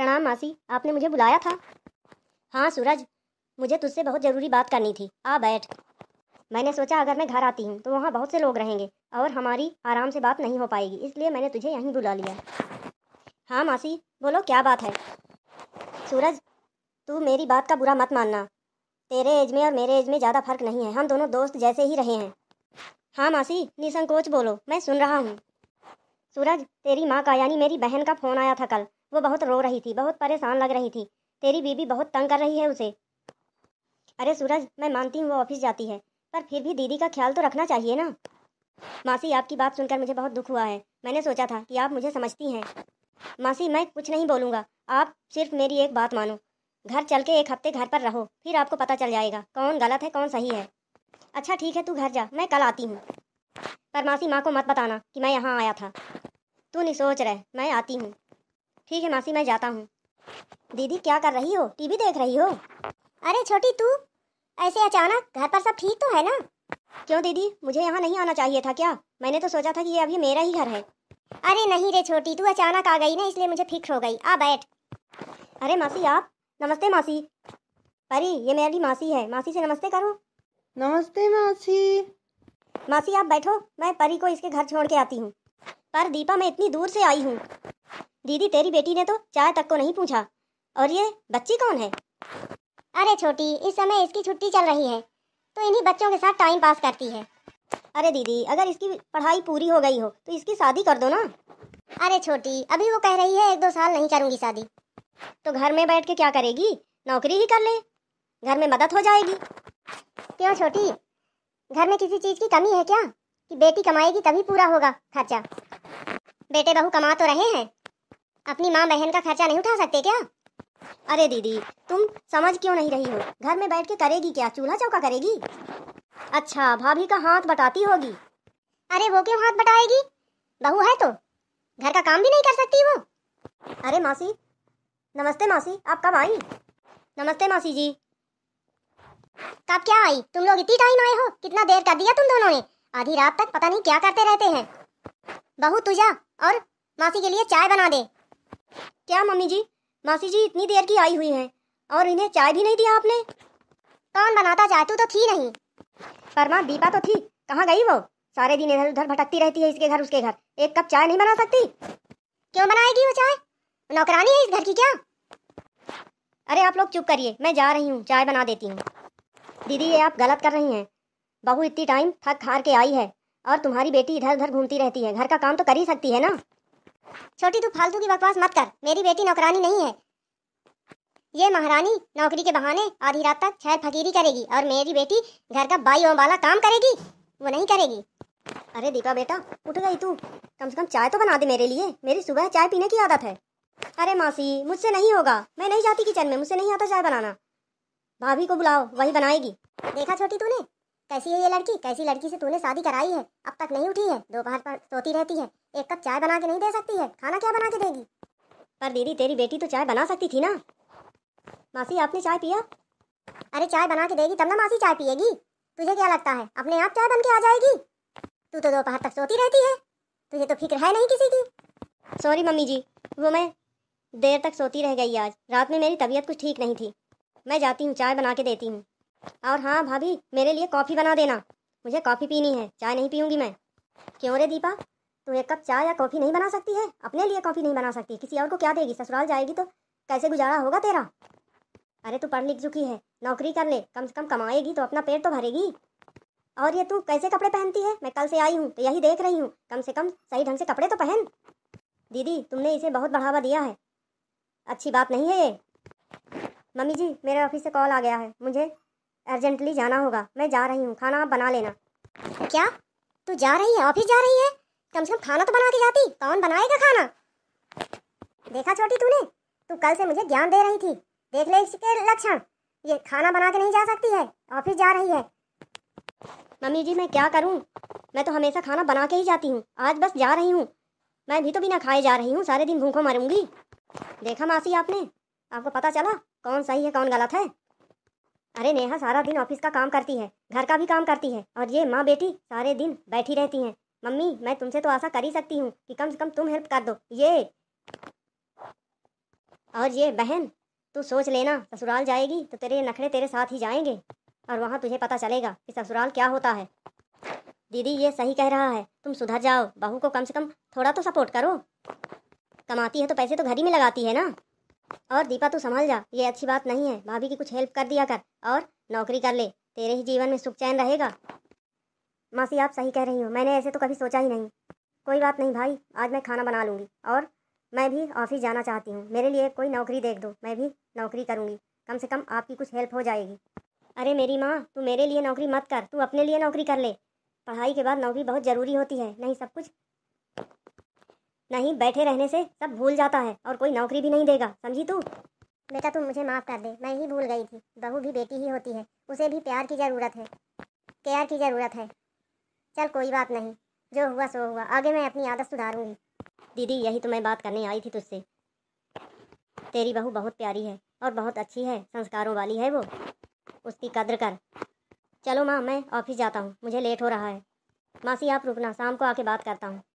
प्रणाम मासी आपने मुझे बुलाया था हाँ सूरज मुझे तुझसे बहुत ज़रूरी बात करनी थी आ बैठ मैंने सोचा अगर मैं घर आती हूँ तो वहाँ बहुत से लोग रहेंगे और हमारी आराम से बात नहीं हो पाएगी इसलिए मैंने तुझे यहीं बुला लिया हाँ मासी बोलो क्या बात है सूरज तू मेरी बात का बुरा मत मानना तेरे एज में और मेरे एज में ज़्यादा फ़र्क नहीं है हम दोनों दोस्त जैसे ही रहे हैं हाँ मासी निसंकोच बोलो मैं सुन रहा हूँ सूरज तेरी माँ का यानी मेरी बहन का फ़ोन आया था कल वो बहुत रो रही थी बहुत परेशान लग रही थी तेरी बीबी बहुत तंग कर रही है उसे अरे सूरज मैं मानती हूँ वो ऑफिस जाती है पर फिर भी दीदी का ख्याल तो रखना चाहिए ना मासी आपकी बात सुनकर मुझे बहुत दुख हुआ है मैंने सोचा था कि आप मुझे समझती हैं मासी मैं कुछ नहीं बोलूँगा आप सिर्फ मेरी एक बात मानो घर चल के एक हफ्ते घर पर रहो फिर आपको पता चल जाएगा कौन गलत है कौन सही है अच्छा ठीक है तू घर जा मैं कल आती हूँ पर मासी माँ को मत बताना कि मैं यहाँ आया था तू नहीं सोच रहे मैं आती हूँ ठीक है मासी मैं जाता हूँ दीदी क्या कर रही हो टीवी देख रही हो अरे छोटी तू ऐसे अचानक घर पर सब ठीक तो है ना क्यों दीदी मुझे यहाँ नहीं आना चाहिए था क्या मैंने तो सोचा था कि ये अभी मेरा ही घर है अरे नहीं रे छोटी तू अचानक आ गई ना इसलिए मुझे फिक्र हो गई आ बैठ अरे मासी आप नमस्ते मासी परी ये मेरी मासी है मासी से नमस्ते करो नमस्ते मासी मासी आप बैठो मैं परी को इसके घर छोड़ के आती हूँ पर दीपा मैं इतनी दूर से आई हूँ दीदी तेरी बेटी ने तो चाय तक को नहीं पूछा और ये बच्ची कौन है अरे छोटी इस समय इसकी छुट्टी चल रही है तो इन्हीं बच्चों के साथ टाइम पास करती है अरे दीदी अगर इसकी पढ़ाई पूरी हो गई हो तो इसकी शादी कर दो ना अरे छोटी अभी वो कह रही है एक दो साल नहीं करूँगी शादी तो घर में बैठ के क्या करेगी नौकरी ही कर ले घर में मदद हो जाएगी क्यों छोटी घर में किसी चीज़ की कमी है क्या कि बेटी कमाएगी तभी पूरा होगा खर्चा बेटे बहू कमा तो रहे हैं अपनी माँ बहन का खर्चा नहीं उठा सकते क्या अरे दीदी तुम समझ क्यों नहीं रही हो घर में बैठ के करेगी क्या चूल्हा चौका करेगी अच्छा भाभी का हाथ बटाती होगी अरे वो क्यों हाथ बटाएगी बहू है तो घर का काम भी नहीं कर सकती वो अरे मासी नमस्ते मासी आप कब आई नमस्ते मासी जी कब क्या आई तुम लोग इतनी टाइम आए हो कितना देर कर दिया तुम दोनों ने आधी रात तक पता नहीं क्या करते रहते हैं बहू तुझा और मासी के लिए चाय बना दे क्या मम्मी जी मासी जी इतनी देर की आई हुई हैं और इन्हें चाय भी नहीं दिया आपने कौन बनाता चाय तू तो थी नहीं पर माँ दीपा तो थी कहाँ गई वो सारे दिन इधर उधर भटकती रहती है इसके घर उसके घर एक कप चाय नहीं बना सकती क्यों बनाएगी वो चाय नौकरानी है इस घर की क्या अरे आप लोग चुप करिए मैं जा रही हूँ चाय बना देती हूँ दीदी ये आप गलत कर रही हैं बहू इतनी टाइम थक हार के आई है और तुम्हारी बेटी इधर उधर घूमती रहती है घर का काम तो कर ही सकती है ना छोटी तू फालतू की बकवास मत कर मेरी बेटी नौकरानी नहीं है ये महारानी नौकरी के बहाने आधी रात तक खैर फकीरी करेगी और मेरी बेटी घर का बाई वाला काम करेगी वो नहीं करेगी अरे दीपा बेटा उठ गई तू कम से कम चाय तो बना दे मेरे लिए मेरी सुबह चाय पीने की आदत है अरे मासी मुझसे नहीं होगा मैं नहीं जाती किचन में मुझसे नहीं आता चाय बनाना भाभी को बुलाओ वही बनाएगी देखा छोटी तूने कैसी है ये लड़की कैसी लड़की से तूने शादी कराई है अब तक नहीं उठी है दोपहर पर सोती रहती है एक कप चाय बना के नहीं दे सकती है खाना क्या बना के देगी पर दीदी तेरी बेटी तो चाय बना सकती थी ना मासी आपने चाय पिया अरे चाय बना के देगी तब ना मासी चाय पिएगी तुझे क्या लगता है अपने आप चाय बन के आ जाएगी तू तो दोपहर तक सोती रहती है तुझे तो फिक्र है नहीं किसी की सॉरी मम्मी जी वो मैं देर तक सोती रह गई आज रात में मेरी तबीयत कुछ ठीक नहीं थी मैं जाती हूँ चाय बना के देती हूँ और हाँ भाभी मेरे लिए कॉफ़ी बना देना मुझे कॉफ़ी पीनी है चाय नहीं पीऊँगी मैं क्यों रे दीपा तू एक कप चाय या कॉफ़ी नहीं बना सकती है अपने लिए कॉफ़ी नहीं बना सकती किसी और को क्या देगी ससुराल जाएगी तो कैसे गुजारा होगा तेरा अरे तू पढ़ लिख चुकी है नौकरी कर ले कम से कम कमाएगी तो अपना पेट तो भरेगी और ये तू कैसे कपड़े पहनती है मैं कल से आई हूँ तो यही देख रही हूँ कम से कम सही ढंग से कपड़े तो पहन दीदी तुमने इसे बहुत बढ़ावा दिया है अच्छी बात नहीं है ये मम्मी जी मेरे ऑफिस से कॉल आ गया है मुझे अर्जेंटली जाना होगा मैं जा रही हूँ खाना आप बना लेना क्या तू जा रही है ऑफिस जा रही है कम से कम खाना तो बना के जाती कौन बनाएगा खाना देखा छोटी तूने तू कल से मुझे ज्ञान दे रही थी देख ले इसके लक्षण ये खाना बना के नहीं जा सकती है ऑफिस जा रही है मम्मी जी मैं क्या करूँ मैं तो हमेशा खाना बना के ही जाती हूँ आज बस जा रही हूँ मैं भी तो बिना खाए जा रही हूँ सारे दिन भूखों मरूंगी देखा मासी आपने आपको पता चला कौन सही है कौन गलत है अरे नेहा सारा दिन ऑफिस का काम करती है घर का भी काम करती है और ये माँ बेटी सारे दिन बैठी रहती हैं मम्मी मैं तुमसे तो आशा कर ही सकती हूँ कि कम से कम तुम हेल्प कर दो ये और ये बहन तू सोच लेना ससुराल जाएगी तो तेरे नखरे तेरे साथ ही जाएंगे और वहाँ तुझे पता चलेगा कि ससुराल क्या होता है दीदी ये सही कह रहा है तुम सुधर जाओ बहू को कम से कम थोड़ा तो सपोर्ट करो कमाती है तो पैसे तो घर ही में लगाती है ना और दीपा तू संभल जा ये अच्छी बात नहीं है भाभी की कुछ हेल्प कर दिया कर और नौकरी कर ले तेरे ही जीवन में सुख चैन रहेगा मासी आप सही कह रही हो मैंने ऐसे तो कभी सोचा ही नहीं कोई बात नहीं भाई आज मैं खाना बना लूँगी और मैं भी ऑफिस जाना चाहती हूँ मेरे लिए कोई नौकरी देख दो मैं भी नौकरी करूँगी कम से कम आपकी कुछ हेल्प हो जाएगी अरे मेरी माँ तू मेरे लिए नौकरी मत कर तू अपने लिए नौकरी कर ले पढ़ाई के बाद नौकरी बहुत ज़रूरी होती है नहीं सब कुछ नहीं बैठे रहने से सब भूल जाता है और कोई नौकरी भी नहीं देगा समझी तू बेटा तुम मुझे माफ़ कर दे मैं ही भूल गई थी बहू भी बेटी ही होती है उसे भी प्यार की ज़रूरत है केयर की ज़रूरत है चल कोई बात नहीं जो हुआ सो हुआ आगे मैं अपनी आदत सुधारूंगी दीदी यही तो मैं बात करने आई थी तुझसे तेरी बहू बहुत प्यारी है और बहुत अच्छी है संस्कारों वाली है वो उसकी कद्र कर चलो माँ मैं ऑफिस जाता हूँ मुझे लेट हो रहा है मासी आप रुकना शाम को आके बात करता हूँ